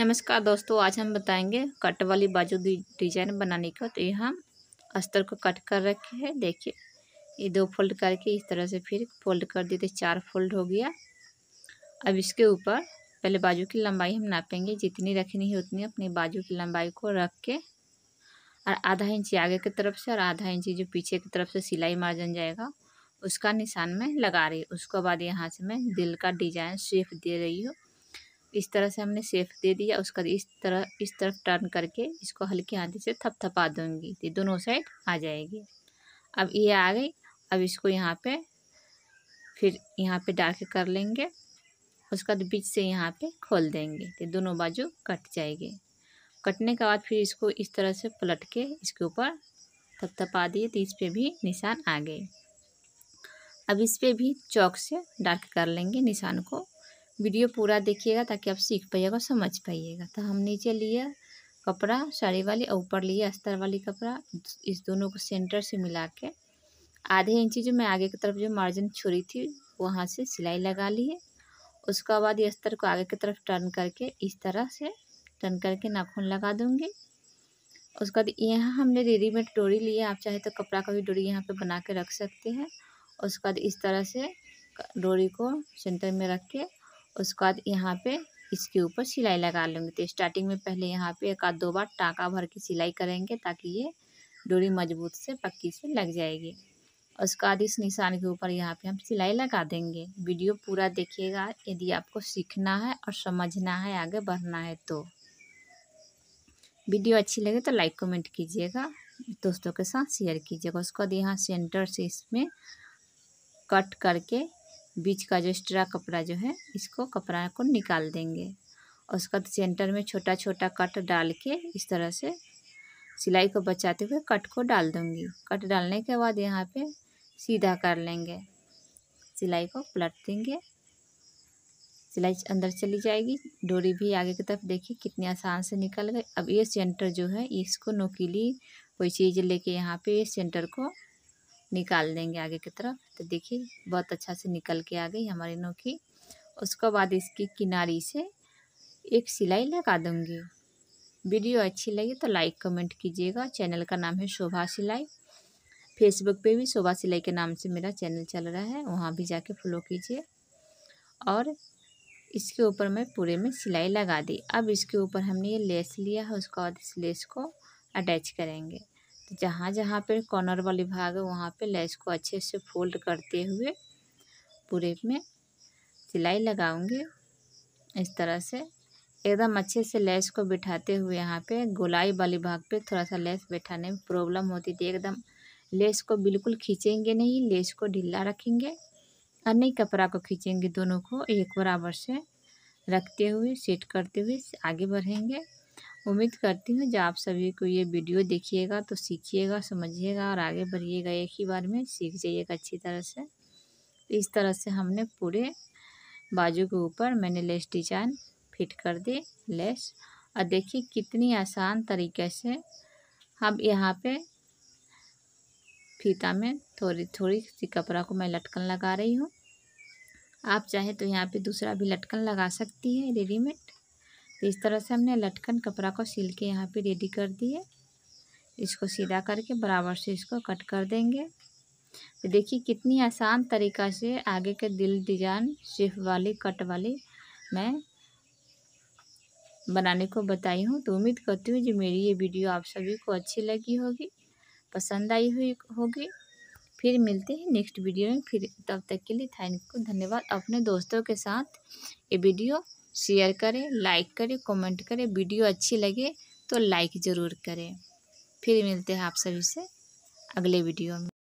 नमस्कार दोस्तों आज हम बताएंगे कट वाली बाजू डिजाइन बनाने का तो ये हम अस्तर को कट कर रखे हैं देखिए ये दो फोल्ड करके इस तरह से फिर फोल्ड कर दिए थे चार फोल्ड हो गया अब इसके ऊपर पहले बाजू की लंबाई हम नापेंगे जितनी रखनी है उतनी अपनी बाजू की लंबाई को रख के और आधा इंची आगे की तरफ से और आधा इंची जो पीछे की तरफ से सिलाई मार्जन जाएगा उसका निशान मैं लगा रही हूँ उसके बाद यहाँ से मैं दिल का डिजाइन शेप दे रही हूँ इस तरह से हमने सेफ दे दिया उसका इस तरह इस तरफ टर्न करके इसको हल्की हाथी से थपथपा दूंगी तो दोनों साइड आ जाएगी अब ये आ गई अब इसको यहाँ पे फिर यहाँ पे डार्क कर लेंगे उसके बाद तो बीच से यहाँ पे खोल देंगे तो दोनों बाजू कट जाएगी कटने के बाद फिर इसको इस तरह से पलट के इसके ऊपर थपथपा दिए तो इस पर भी निशान आ गए अब इस पर भी चौक से डार्क कर लेंगे निशान को वीडियो पूरा देखिएगा ताकि आप सीख पाइएगा समझ पाइएगा तो हम नीचे लिए कपड़ा साड़ी वाली और ऊपर लिए अस्तर वाली कपड़ा इस दोनों को सेंटर से मिला के आधे इंची जो मैं आगे की तरफ जो मार्जिन छुरी थी वहाँ से सिलाई लगा लिए उसके बाद ये अस्तर को आगे की तरफ टर्न करके इस तरह से टर्न करके नाखून लगा दूँगी उसके बाद यहाँ हमने रेडीमेड डोरी लिए आप चाहे तो कपड़ा का भी डोरी यहाँ पर बना के रख सकते हैं उसके बाद इस तरह से डोरी को सेंटर में रख के उसके बाद यहाँ पे इसके ऊपर सिलाई लगा लूँगी तो स्टार्टिंग में पहले यहाँ पे एक आध दो बार टाँका भर के सिलाई करेंगे ताकि ये डोरी मजबूत से पक्की से लग जाएगी उसके बाद इस निशान के ऊपर यहाँ पे हम सिलाई लगा देंगे वीडियो पूरा देखिएगा यदि आपको सीखना है और समझना है आगे बढ़ना है तो वीडियो अच्छी लगे तो लाइक कमेंट कीजिएगा दोस्तों के साथ शेयर कीजिएगा उसके बाद यहाँ सेंटर से इसमें कट करके बीच का जो एक्स्ट्रा कपड़ा जो है इसको कपड़ा को निकाल देंगे और उसका सेंटर तो में छोटा छोटा कट डाल के इस तरह से सिलाई को बचाते हुए कट को डाल दूँगी कट डालने के बाद यहाँ पे सीधा कर लेंगे सिलाई को पलट देंगे सिलाई अंदर चली जाएगी डोरी भी आगे की तरफ देखिए कितनी आसान से निकल गई अब ये सेंटर जो है इसको नोकीली कोई चीज़ लेके यहाँ पे ये सेंटर को निकाल देंगे आगे की तरफ तो देखिए बहुत अच्छा से निकल के आ गई हमारी नोकी उसके बाद इसकी किनारी से एक सिलाई लगा दूँगी वीडियो अच्छी लगी तो लाइक कमेंट कीजिएगा चैनल का नाम है शोभा सिलाई फेसबुक पे भी शोभा सिलाई के नाम से मेरा चैनल चल रहा है वहाँ भी जाके फॉलो कीजिए और इसके ऊपर मैं पूरे में सिलाई लगा दी अब इसके ऊपर हमने ये लेस लिया है उसके बाद इस लेस को अटैच करेंगे तो जहाँ जहाँ पर कॉर्नर वाली भाग है वहाँ पर लेस को अच्छे से फोल्ड करते हुए पूरे में सिलाई लगाऊंगी इस तरह से एकदम अच्छे से लेस को बिठाते हुए यहाँ पे गोलाई वाली भाग पे थोड़ा सा लेस बैठाने में प्रॉब्लम होती थी एकदम लेस को बिल्कुल खींचेंगे नहीं लेस को ढीला रखेंगे और नहीं कपड़ा को खींचेंगे दोनों को एक बराबर से रखते हुए सेट करते हुए आगे बढ़ेंगे उम्मीद करती हूँ जो आप सभी को ये वीडियो देखिएगा तो सीखिएगा समझिएगा और आगे बढ़िएगा एक ही बार में सीख जाइएगा अच्छी तरह से इस तरह से हमने पूरे बाजू के ऊपर मैंने लेस डिजाइन फिट कर दी लेस और देखिए कितनी आसान तरीके से हम यहाँ पे फीता में थोड़ी थोड़ी सी कपड़ा को मैं लटकन लगा रही हूँ आप चाहे तो यहाँ पे दूसरा भी लटकन लगा सकती है रेडीमेड तो इस तरह से हमने लटकन कपड़ा को सिल के यहाँ पे रेडी कर दिए इसको सीधा करके बराबर से इसको कट कर देंगे तो देखिए कितनी आसान तरीक़ा से आगे के दिल डिजाइन सिर्फ वाली कट वाली मैं बनाने को बताई हूँ तो उम्मीद करती हूँ जो मेरी ये वीडियो आप सभी को अच्छी लगी होगी पसंद आई हुई होगी फिर मिलते हैं नेक्स्ट वीडियो में फिर तब तक के लिए थैंक को धन्यवाद अपने दोस्तों के साथ ये वीडियो शेयर करें लाइक करें कमेंट करें वीडियो अच्छी लगे तो लाइक ज़रूर करें फिर मिलते हैं आप सभी से अगले वीडियो में